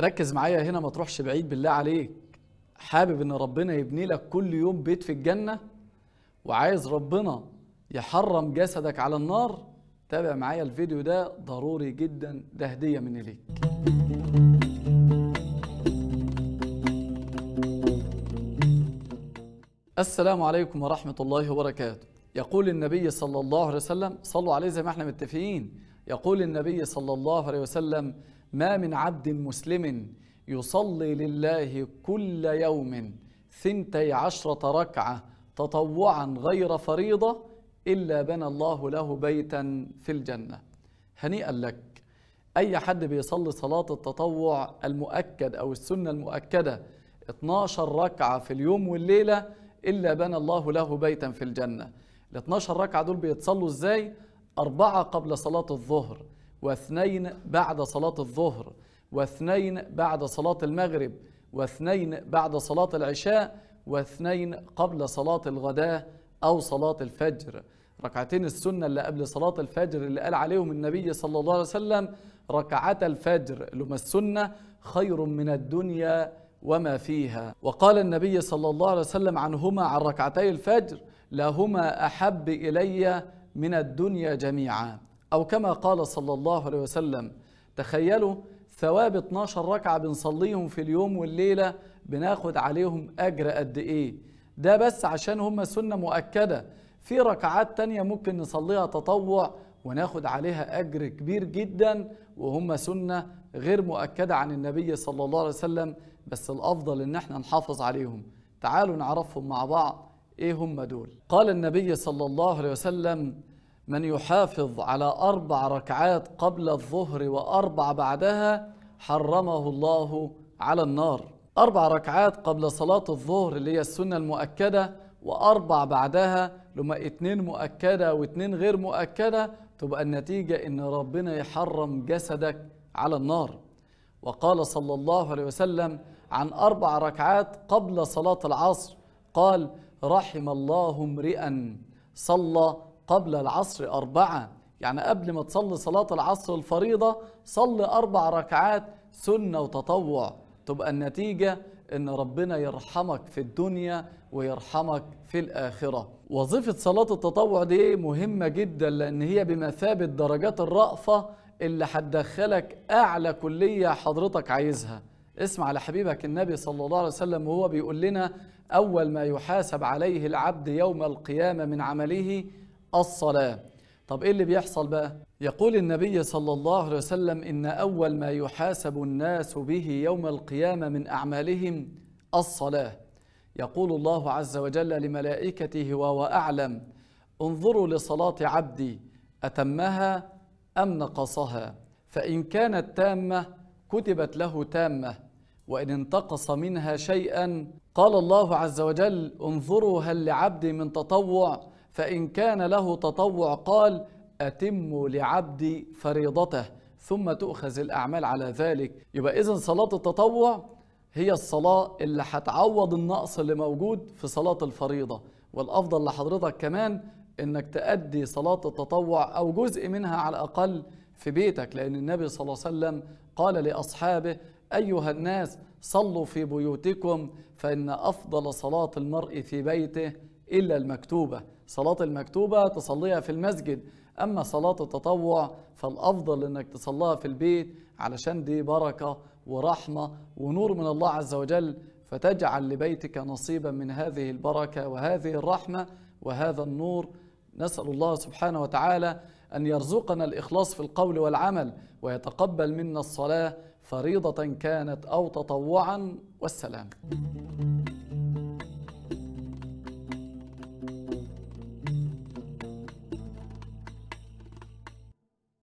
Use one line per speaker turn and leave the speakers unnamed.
ركز معايا هنا ما تروحش بعيد بالله عليك حابب ان ربنا يبني لك كل يوم بيت في الجنة وعايز ربنا يحرم جسدك على النار تابع معايا الفيديو ده ضروري جدا ده هدية مني ليك السلام عليكم ورحمة الله وبركاته يقول النبي صلى الله عليه وسلم صلوا عليه زي ما احنا متفقين يقول النبي صلى الله عليه وسلم ما من عبد مسلم يصلي لله كل يوم ثنتي عشرة ركعة تطوعا غير فريضة إلا بنى الله له بيتا في الجنة هنيئا لك أي حد بيصلي صلاة التطوع المؤكد أو السنة المؤكدة 12 ركعة في اليوم والليلة إلا بنى الله له بيتا في الجنة ال 12 ركعة دول بيتصلوا إزاي؟ أربعة قبل صلاة الظهر واثنين بعد صلاة الظهر واثنين بعد صلاة المغرب واثنين بعد صلاة العشاء واثنين قبل صلاة الغداء أو صلاة الفجر ركعتين السنة اللي قبل صلاة الفجر اللي قال عليهم النبي صلى الله عليه وسلم ركعتا الفجر لما السنة خير من الدنيا وما فيها وقال النبي صلى الله عليه وسلم عنهما عن ركعتي الفجر لهما أحب إلي من الدنيا جميعا أو كما قال صلى الله عليه وسلم تخيلوا ثواب 12 ركعة بنصليهم في اليوم والليلة بناخد عليهم أجر قد إيه ده بس عشان هم سنة مؤكدة في ركعات تانية ممكن نصليها تطوع وناخد عليها أجر كبير جدا وهم سنة غير مؤكدة عن النبي صلى الله عليه وسلم بس الأفضل إن احنا نحافظ عليهم تعالوا نعرفهم مع بعض إيه هم دول قال النبي صلى الله عليه وسلم من يحافظ على أربع ركعات قبل الظهر وأربع بعدها حرمه الله على النار أربع ركعات قبل صلاة الظهر اللي هي السنة المؤكدة وأربع بعدها لما اتنين مؤكدة واتنين غير مؤكدة تبقى النتيجة إن ربنا يحرم جسدك على النار وقال صلى الله عليه وسلم عن أربع ركعات قبل صلاة العصر قال رحم الله امرئا صلى قبل العصر أربعة يعني قبل ما تصلي صلاة العصر الفريضة صلي أربع ركعات سنة وتطوع تبقى النتيجة ان ربنا يرحمك في الدنيا ويرحمك في الآخرة وظيفة صلاة التطوع دي مهمة جدا لان هي بمثابة درجات الرأفة اللي هتدخلك أعلى كلية حضرتك عايزها اسمع لحبيبك النبي صلى الله عليه وسلم وهو بيقول لنا أول ما يحاسب عليه العبد يوم القيامة من عمله الصلاة طب إيه اللي بيحصل بقى؟ يقول النبي صلى الله عليه وسلم إن أول ما يحاسب الناس به يوم القيامة من أعمالهم الصلاة يقول الله عز وجل لملائكته وهو أعلم انظروا لصلاة عبدي أتمها أم نقصها فإن كانت تامة كتبت له تامة وإن انتقص منها شيئا قال الله عز وجل انظروا هل لعبدي من تطوع فإن كان له تطوع قال أتم لعبدي فريضته ثم تؤخذ الأعمال على ذلك يبقى إذا صلاة التطوع هي الصلاة اللي هتعوض النقص اللي موجود في صلاة الفريضة والأفضل لحضرتك كمان إنك تأدي صلاة التطوع أو جزء منها على الأقل في بيتك لأن النبي صلى الله عليه وسلم قال لأصحابه أيها الناس صلوا في بيوتكم فإن أفضل صلاة المرء في بيته إلا المكتوبة صلاة المكتوبة تصليها في المسجد أما صلاة التطوع فالأفضل أنك تصليها في البيت علشان دي بركة ورحمة ونور من الله عز وجل فتجعل لبيتك نصيبا من هذه البركة وهذه الرحمة وهذا النور نسأل الله سبحانه وتعالى أن يرزقنا الإخلاص في القول والعمل ويتقبل منا الصلاة فريضة كانت أو تطوعا والسلام